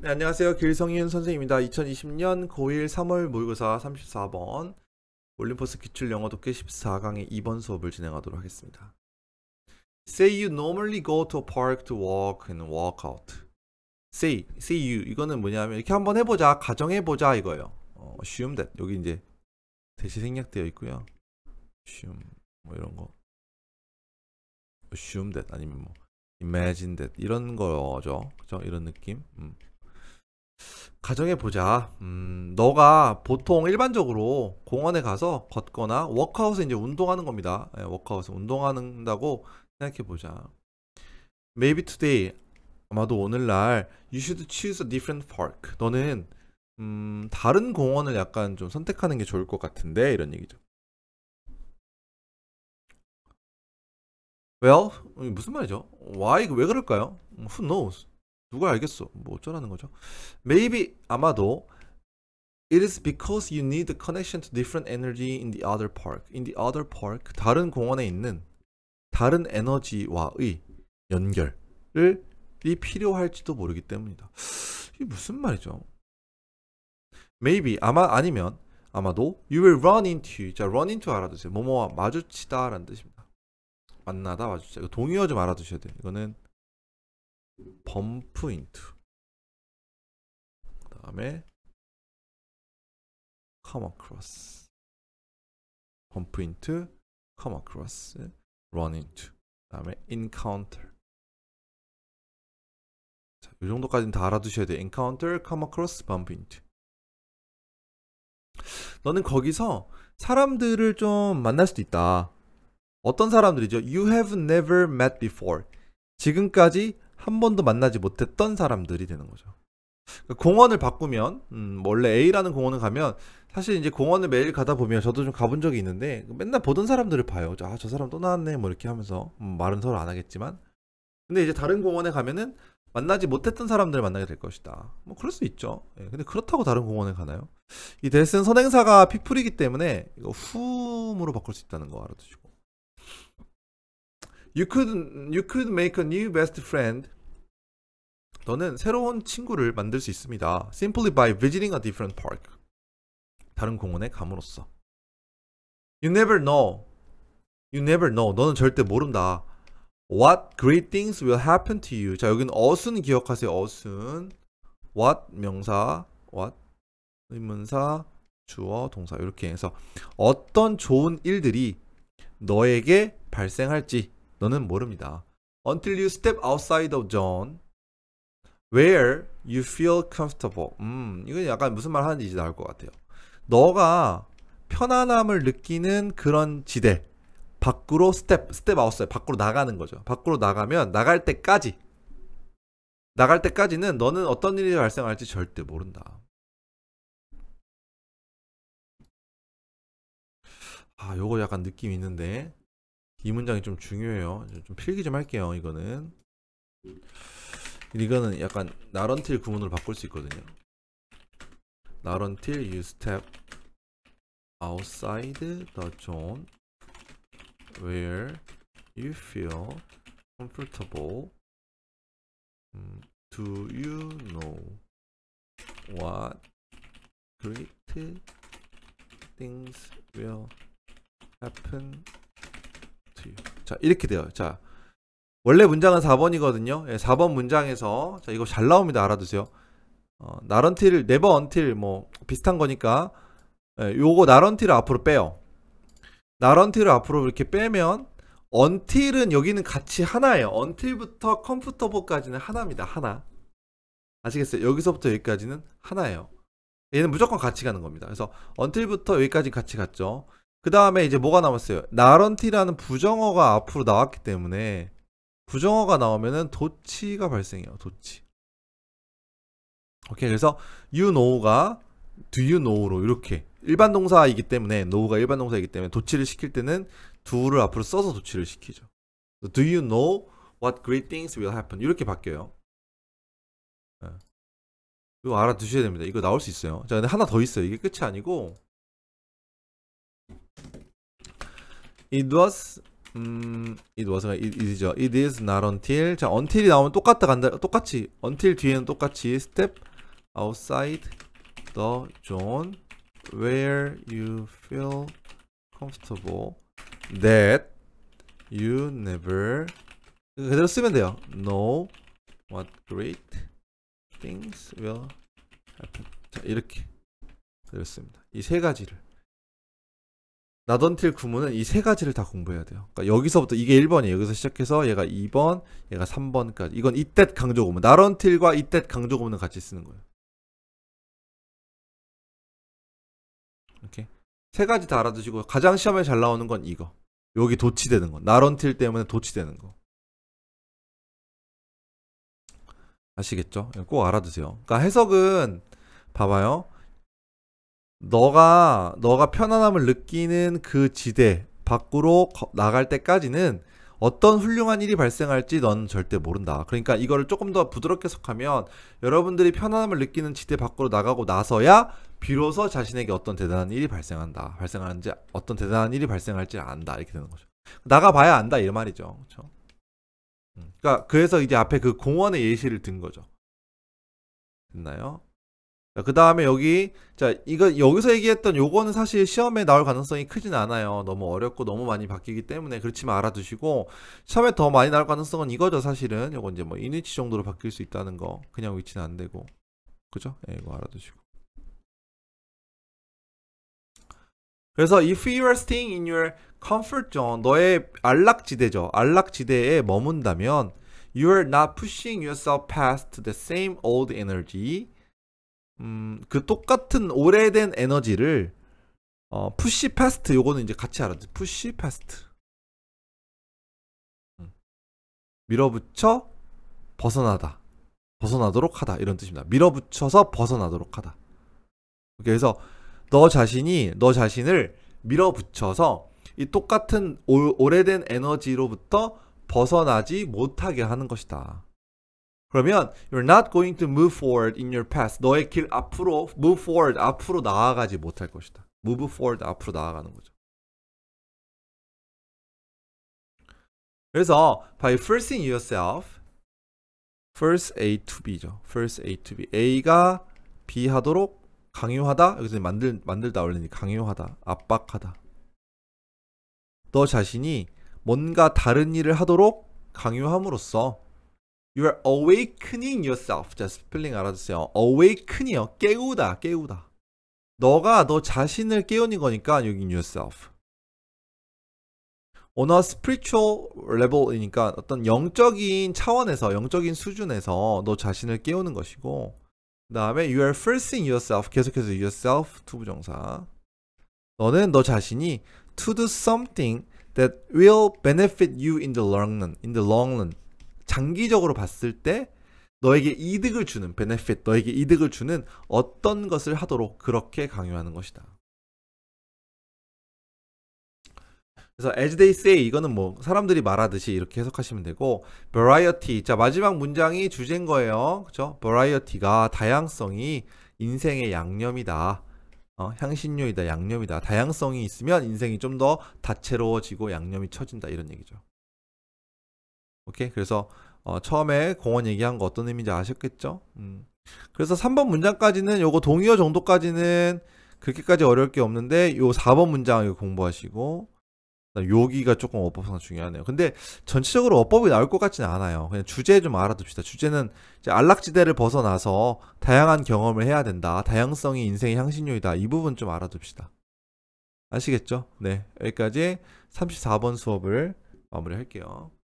네, 안녕하세요. 길성윤 선생입니다. 2020년 고1 3월 모의고사 34번 올림포스 기출 영어 독해 14강의 2번 수업을 진행하도록 하겠습니다. Say you normally go to a park to walk and walk out. Say, say you 이거는 뭐냐면 이렇게 한번 해보자, 가정해보자 이거예요. 어, assume that 여기 이제 대시 생략되어 있고요. assume 뭐 이런 거. assume that 아니면 뭐 imagine that 이런 거죠. 그죠? 이런 느낌. 음. 가정해 보자. 음, 너가 보통 일반적으로 공원에 가서 걷거나 워크아웃은 이제 운동하는 겁니다. 네, 예, 워크아웃은 운동한다고 생각해 보자. Maybe today 아마도 오늘날 you should choose a different park. 너는 음, 다른 공원을 약간 좀 선택하는 게 좋을 것 같은데 이런 얘기죠. Well 무슨 말이죠? Why 왜 그럴까요? Who knows? 누가 알겠어. 뭐 어쩌라는 거죠? Maybe 아마도 It is because you need the connection to different energy in the other park. In the other park 다른 공원에 있는 다른 에너지와의 연결을 이 필요할지도 모르기 때문이다. 이게 무슨 말이죠? Maybe 아마 아니면 아마도 you will run into 자 run into 알아두세요. 뭐뭐와 마주치다라는 뜻입니다. 만나다 마주치다. 동의어 좀 알아두셔야 돼요. 이거는 범프 인투 그 다음에 come across 범프 인투 come across run into 그 다음에 encounter 자, 이 정도까지는 다 알아두셔야 돼요 encounter, come across, bump into 너는 거기서 사람들을 좀 만날 수도 있다 어떤 사람들이죠? You have never met before 지금까지 한 번도 만나지 못했던 사람들이 되는 거죠. 그러니까 공원을 바꾸면 음, 원래 A라는 공원을 가면 사실 이제 공원을 매일 가다 보면 저도 좀 가본 적이 있는데 그 맨날 보던 사람들을 봐요. 아저 아, 사람 또 나왔네 뭐 이렇게 하면서 음, 말은 서로 안 하겠지만 근데 이제 다른 공원에 가면은 만나지 못했던 사람들을 만나게 될 것이다. 뭐 그럴 수 있죠. 예, 근데 그렇다고 다른 공원에 가나요? 이 데스는 선행사가 피플이기 때문에 이거 후음으로 바꿀 수 있다는 거 알아두시고. You could you could make a new best friend. 너는 새로운 친구를 만들 수 있습니다. Simply by visiting a different park. 다른 공원에 감으로써. You never know. You never know. 너는 절대 모른다. What great things will happen to you. 자, 여기는 어순 기억하세요. 어순. What 명사, what 의문사, 주어, 동사 이렇게 해서 어떤 좋은 일들이 너에게 발생할지 너는 모릅니다. Until you step outside of zone where you feel comfortable. 음, 이건 약간 무슨 말 하는지 이제 나올 것 같아요. 너가 편안함을 느끼는 그런 지대 밖으로 스텝 스텝 아웃사 밖으로 나가는 거죠. 밖으로 나가면 나갈 때까지 나갈 때까지는 너는 어떤 일이 발생할지 절대 모른다. 아, 요거 약간 느낌 있는데. 이 문장이 좀 중요해요. 좀 필기 좀 할게요. 이거는 이거는 약간 나런틸 구문으로 바꿀 수 있거든요. 나런틸 you step outside the zone where you feel comfortable. Do you know what great things will happen to you. 자, 이렇게 돼요. 자, 원래 문장은 4번이거든요. 예, 4번 문장에서 자, 이거 잘 나옵니다. 알아두세요. 어, 나런티를 네버 언틸 뭐 비슷한 거니까 예, 요거 나런티를 앞으로 빼요. 나런티를 앞으로 이렇게 빼면 언틸은 여기는 같이 하나예요. 언틸부터 컴퓨터버까지는 하나입니다. 하나. 아시겠어요? 여기서부터 여기까지는 하나예요. 얘는 무조건 같이 가는 겁니다. 그래서 언틸부터 여기까지 같이 갔죠. 그 다음에 이제 뭐가 남았어요? 나런티라는 부정어가 앞으로 나왔기 때문에 부정어가 나오면은 도치가 발생해요. 도치. 오케이. 그래서 you know가 do you know로 이렇게 일반 동사이기 때문에 know가 일반 동사이기 때문에 도치를 시킬 때는 do를 앞으로 써서 도치를 시키죠. Do you know what great things will happen? 이렇게 바뀌어요. 예. 이거 알아두셔야 됩니다. 이거 나올 수 있어요. 자, 근데 하나 더 있어요. 이게 끝이 아니고 It was 음, it was가 it is죠. It is not until 자 until이 나오면 똑같다 간다 똑같이 until 뒤에는 똑같이 step outside the zone where you feel comfortable that you never 그대로 쓰면 돼요. Know what great things will happen. 자 이렇게 그대로 씁니다. 이 세 가지를 나던틸 구문은 이 세 가지를 다 공부해야 돼요. 그러니까 여기서부터 이게 1번이에요. 여기서 시작해서 얘가 2번, 얘가 3번까지. 이건 이때 강조 구문. 나던틸과 이때 강조 구문을 같이 쓰는 거예요. 이렇게 세 가지 다 알아두시고 가장 시험에 잘 나오는 건 이거. 여기 도치되는 거. 나런틸 때문에 도치되는 거. 아시겠죠? 꼭 알아두세요. 그러니까 해석은 봐봐요. 너가 너가 편안함을 느끼는 그 지대 밖으로 나갈 때까지는 어떤 훌륭한 일이 발생할지 넌 절대 모른다. 그러니까 이거를 조금 더 부드럽게 석하면 여러분들이 편안함을 느끼는 지대 밖으로 나가고 나서야 비로소 자신에게 어떤 대단한 일이 발생한다. 발생하는지 어떤 대단한 일이 발생할지 안다. 이렇게 되는 거죠. 나가봐야 안다 이 말이죠. 그렇죠? 그러니까 그래서 이제 앞에 그 공원의 예시를 든 거죠. 됐나요? 그 다음에 여기 자 이거 여기서 얘기했던 요거는 사실 시험에 나올 가능성이 크진 않아요 너무 어렵고 너무 많이 바뀌기 때문에 그렇지만 알아두시고 시험에 더 많이 나올 가능성은 이거죠 사실은 요건 이제 뭐 이니치 정도로 바뀔 수 있다는 거 그냥 위치는 안 되고 그죠? 예, 이거 알아두시고 그래서 if you are staying in your comfort zone 너의 안락지대죠 안락지대에 머문다면 you are not pushing yourself past the same old energy 음, 그 똑같은 오래된 에너지를 어, 푸시 패스트 요거는 이제 같이 알아듣 푸시 패스트 음. 밀어붙여 벗어나다 벗어나도록 하다 이런 뜻입니다 밀어붙여서 벗어나도록 하다 그래서 너 자신이 너 자신을 밀어붙여서 이 똑같은 오, 오래된 에너지로부터 벗어나지 못하게 하는 것이다 그러면 you're not going to move forward in your path. 너의 길 앞으로 move forward 앞으로 나아가지 못할 것이다. move forward 앞으로 나아가는 거죠. 그래서 by f i r s c i n g yourself first A to B죠. first A to B. A가 B 하도록 강요하다. 여기서 만들 만들다 원래는 강요하다. 압박하다. 너 자신이 뭔가 다른 일을 하도록 강요함으로써 You are awakening yourself. 자, 스펠링 알아주세요. awaken이요. 깨우다, 깨우다. 너가 너 자신을 깨우는 거니까 여기 yourself. on a spiritual level이니까 어떤 영적인 차원에서, 영적인 수준에서 너 자신을 깨우는 것이고 그 다음에 you are forcing yourself 계속해서 yourself 투부정사 너는 너 자신이 to do something that will benefit you in the long run in the long run 장기적으로 봤을 때 너에게 이득을 주는 베네핏, 너에게 이득을 주는 어떤 것을 하도록 그렇게 강요하는 것이다. 그래서 as they say 이거는 뭐 사람들이 말하듯이 이렇게 해석하시면 되고 variety 자 마지막 문장이 주제인 거예요. 그렇죠? variety가 다양성이 인생의 양념이다. 어, 향신료이다, 양념이다. 다양성이 있으면 인생이 좀 더 다채로워지고 양념이 쳐진다 이런 얘기죠. 오케이. 그래서 어, 처음에 공원 얘기한 거 어떤 의미인지 아셨겠죠? 음. 그래서 3번 문장까지는 요거 동의어 정도까지는 그렇게까지 어려울 게 없는데 요 4번 문장 공부하시고 여기가 조금 어법상 중요하네요. 근데 전체적으로 어법이 나올 것 같지는 않아요. 그냥 주제 좀 알아둡시다. 주제는 안락지대를 벗어나서 다양한 경험을 해야 된다. 다양성이 인생의 향신료이다. 이 부분 좀 알아둡시다. 아시겠죠? 네. 여기까지 34번 수업을 마무리할게요.